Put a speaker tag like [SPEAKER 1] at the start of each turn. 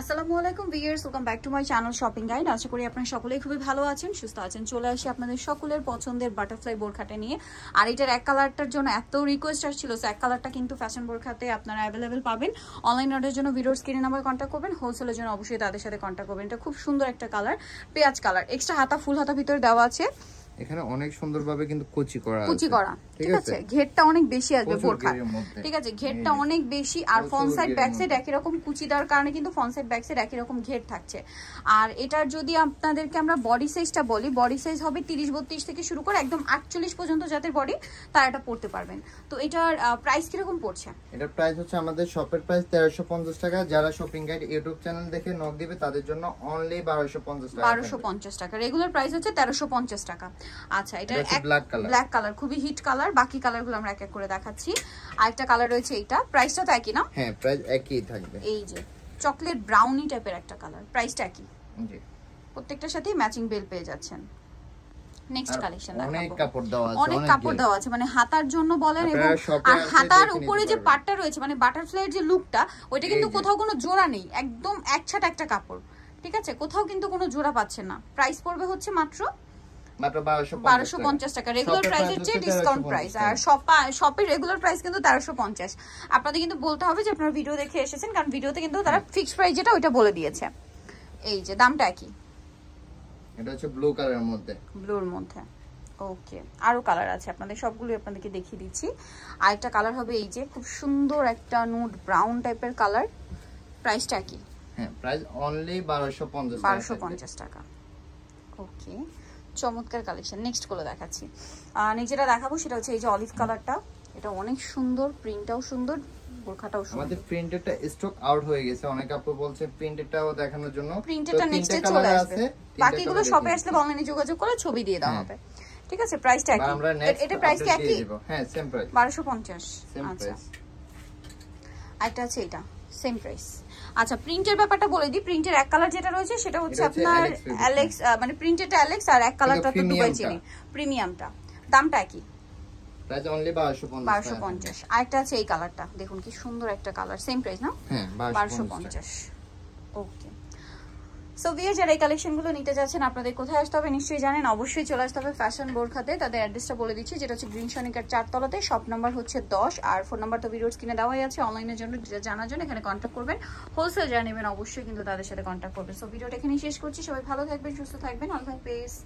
[SPEAKER 1] আসসালামু আলাইকুম viewers welcome back to my channel shopping guide আশা করি আপনারা সকলেই খুবই ভালো আছেন সুস্থ আছেন চলে আসি আপনাদের সকলের পছন্দের বাটারফ্লাই বোরখাটা নিয়ে আর এটার এক কালারটার জন্য এত রিকোয়েস্ট আসছিল সো এক কালারটা কিন্তু ফ্যাশন বোরখাতে আপনারা অ্যাভেলেবেল পাবেন অনলাইন অর্ডারের জন্য ভিডিওর স্ক্রিনে নাম্বার কন্ট্যাক্ট করবেন হোলসেলের জন্য অবশ্যই তাদের সাথে কন্ট্যাক্ট করবেন এটা খুব সুন্দর একটা কালার পেঁয়াজ কালার এক্সট্রা হাতা ফুল হাতা ভিতরে দেওয়া আছে
[SPEAKER 2] এখানে অনেক সুন্দরভাবে কিন্তু কুচি করা কুচি করা ঠিক আছে
[SPEAKER 1] ঘেরটা অনেক বেশি আসবে বোরখার ঠিক আছে হ্যাঁ। ঘেরটা অনেক বেশি আর ফ্রন্ট সাইড ব্যাক সাইড একই রকম কুচি দেওয়ার কারণে কিন্তু ফ্রন্ট সাইড ব্যাক সাইড একই রকম ঘের থাকছে আর এটার যদি আপনাদেরকে আমরা বডি সাইজটা বলি বডি সাইজ হবে 30 32 থেকে শুরু করে একদম 48 পর্যন্ত যাদের বডি তারা এটা পড়তে পারবেন তো এটার প্রাইস কি রকম পড়ছে
[SPEAKER 2] এটার প্রাইস হচ্ছে আমাদের শপের প্রাইস 1350 টাকা যারা শপিং গাইড ইউটিউব চ্যানেল দেখে নক দিবে তাদের জন্য অনলি 1250 টাকা 1250
[SPEAKER 1] টাকা রেগুলার প্রাইস হচ্ছে 1350 টাকা আচ্ছা এটা ব্ল্যাক কালার খুবই হিট কালার বাকি গুলো আমরা এক এক করে দেখাচ্ছি একটা কালার রয়েছে এইটা প্রাইসটা তো একই না
[SPEAKER 2] হ্যাঁ প্রাইস একই থাকবে এই
[SPEAKER 1] যে চকলেট ব্রাউনি টাইপের একটা কালার প্রাইসটা একই প্রত্যেকটার সাথেই ম্যাচিং বেল পেয়ে যাচ্ছেন নেক্সট কালেকশন
[SPEAKER 2] অনেক কাপড় দেওয়া আছে
[SPEAKER 1] মানে হাতার জন্য বলেন আর হাতার উপরে যে পাটটা রয়েছে মানে যে লুকটা ওইটা কিন্তু কোথাও কোনো জোড়া নেই একদম একছাট একটা কাপড় ঠিক আছে কোথাও কিন্তু কোনো জোড়া পাচ্ছে না প্রাইস পড়বে হচ্ছে মাত্র
[SPEAKER 2] মাত্র 1250 টাকা রেগুলার প্রাইসের চেয়ে ডিসকাউন্ট প্রাইস আর
[SPEAKER 1] শপে রেগুলার প্রাইস কিন্তু 1350 আপনাদের কিন্তু বলতে হবে যে আপনারা ভিডিও দেখে এসেছেন কারণ ভিডিওতে কিন্তু তারা ফিক্সড প্রাইস যেটা ওইটা বলে দিয়েছে এই যে দামটা কি ব্লুর মধ্যে ওকে আরও কালার আছে আপনাদের সবগুলো আপনাদেরকে দেখিয়ে দিচ্ছি আর একটা কালার হবে এই যে খুব সুন্দর একটা নুড ব্রাউন টাইপের কালার প্রাইসটা কি
[SPEAKER 2] হ্যাঁ প্রাইস অনলি বারোশো পঞ্চাশ বারোশো পঞ্চাশ টাকা
[SPEAKER 1] ওকে চমৎকার কালেকশন নেক্সট নেক্সটগুলো দেখাচ্ছি নেক্সট যেটা দেখাবো সেটা হচ্ছে এই যে অলিভ কালারটা এটা অনেক সুন্দর প্রিন্টটাও সুন্দর সুন্দর আমাদের
[SPEAKER 2] স্টক আউট হয়ে গেছে অনেক আপু বলছে দেখানোর জন্য প্রিন্টেডটা নেক্সটে চলে আসবে বাকিগুলো শপে আসলে
[SPEAKER 1] অনলাইনে যোগাযোগ করে ছবি দিয়ে দেওয়া হ্যাঁ। হবে ঠিক আছে প্রাইসটা একই এটা প্রাইসটা একই
[SPEAKER 2] হ্যাঁ সেম প্রাইস 1250
[SPEAKER 1] প্রাইস আচ্ছা আরেকটা আছে এটা সেম প্রাইস আচ্ছা প্রিন্টের ব্যাপারটা বলে দিই প্রিন্টের এক কালার যেটা রয়েছে সেটা হচ্ছে আপনার অ্যালেক্স মানে প্রিন্টেরটা অ্যালেক্স আর এক কালারটা তো দুবাই চিনি প্রিমিয়ামটা দামটা কি
[SPEAKER 2] প্রাইস অনলি 1250
[SPEAKER 1] আরেকটা আছে এই কালারটা দেখুন কি সুন্দর একটা কালার সেম প্রাইস না
[SPEAKER 2] হ্যাঁ 1250
[SPEAKER 1] ওকে সো বিয়ে যারা এই কালেকশনগুলো নিতে যাচ্ছেন আপনাদের কোথায় আসতে হবে নিশ্চয়ই জানেন অবশ্যই চলে আসতে হবে ফ্যাশন বোরখাতে তাদের অ্যাড্রেসটা বলে দিচ্ছি যেটা হচ্ছে গ্রিন সনিকার চারতলাতে শপ নাম্বার হচ্ছে দশ আর ফোন নাম্বার তো ভিডিওস কিনে দেওয়াই আছে অনলাইনের জন্য জানার জন্য এখানে কন্ট্যাক্ট করবেন হোলসেল যা নেবেন অবশ্যই কিন্তু তাদের সাথে কন্ট্যাক্ট করবেন সো ভিডিওটা এখানেই শেষ করছি সবাই ভালো থাকবেন সুস্থ থাকবেন অল থাকবে